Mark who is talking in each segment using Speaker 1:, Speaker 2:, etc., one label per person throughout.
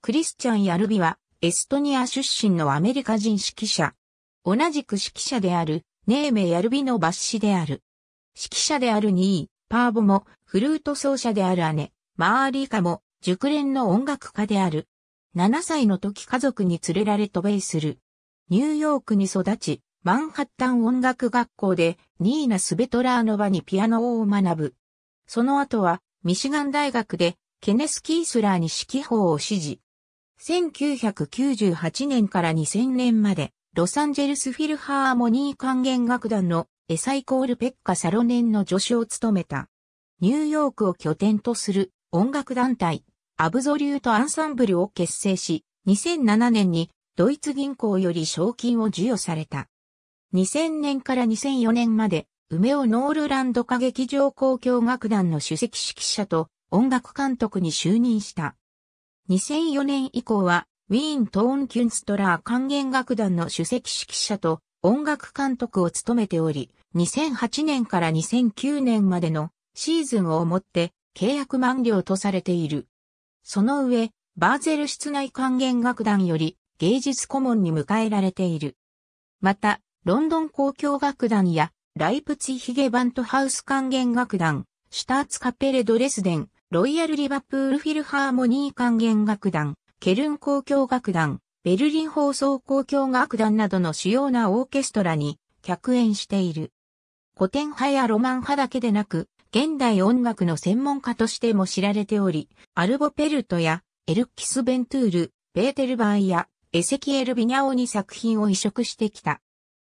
Speaker 1: クリスチャン・ヤルビは、エストニア出身のアメリカ人指揮者。同じく指揮者である、ネーメ・ヤルビの抜子である。指揮者であるニー、パーボも、フルート奏者である姉、マーリーカも、熟練の音楽家である。7歳の時家族に連れられ渡米する。ニューヨークに育ち、マンハッタン音楽学校でニーナ・スベトラーノバにピアノを学ぶ。その後はミシガン大学でケネス・キースラーに指揮法を指示。1998年から2000年まで、ロサンゼルスフィルハーモニー管弦楽団のエサイコールペッカ・サロネンの助手を務めた。ニューヨークを拠点とする音楽団体、アブゾリュート・アンサンブルを結成し、2007年にドイツ銀行より賞金を授与された。2000年から2004年まで、梅尾ノールランド歌劇場交響楽団の首席指揮者と音楽監督に就任した。2004年以降は、ウィーン・トーン・キュンストラー管弦楽団の主席指揮者と音楽監督を務めており、2008年から2009年までのシーズンをもって契約満了とされている。その上、バーゼル室内管弦楽団より芸術顧問に迎えられている。また、ロンドン公共楽団やライプツィヒゲバントハウス管弦楽団、シュターツカペレドレスデン、ロイヤル・リバプール・フィルハーモニー管弦楽団、ケルン交響楽団、ベルリン放送交響楽団などの主要なオーケストラに客演している。古典派やロマン派だけでなく、現代音楽の専門家としても知られており、アルボペルトやエルキス・ベントゥール、ベーテルバーやエセキエル・ビニャオに作品を移植してきた。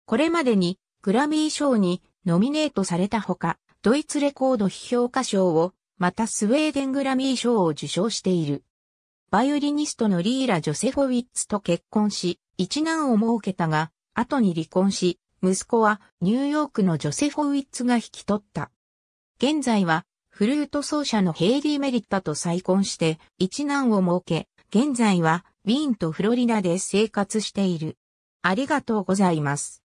Speaker 1: これまでにグラミー賞にノミネートされたほか、ドイツレコード批評家賞をまたスウェーデングラミー賞を受賞している。バイオリニストのリーラ・ジョセフォウィッツと結婚し、一男を設けたが、後に離婚し、息子はニューヨークのジョセフォウィッツが引き取った。現在は、フルート奏者のヘイリー・メリッタと再婚して、一男を設け、現在は、ウィーンとフロリダで生活している。ありがとうございます。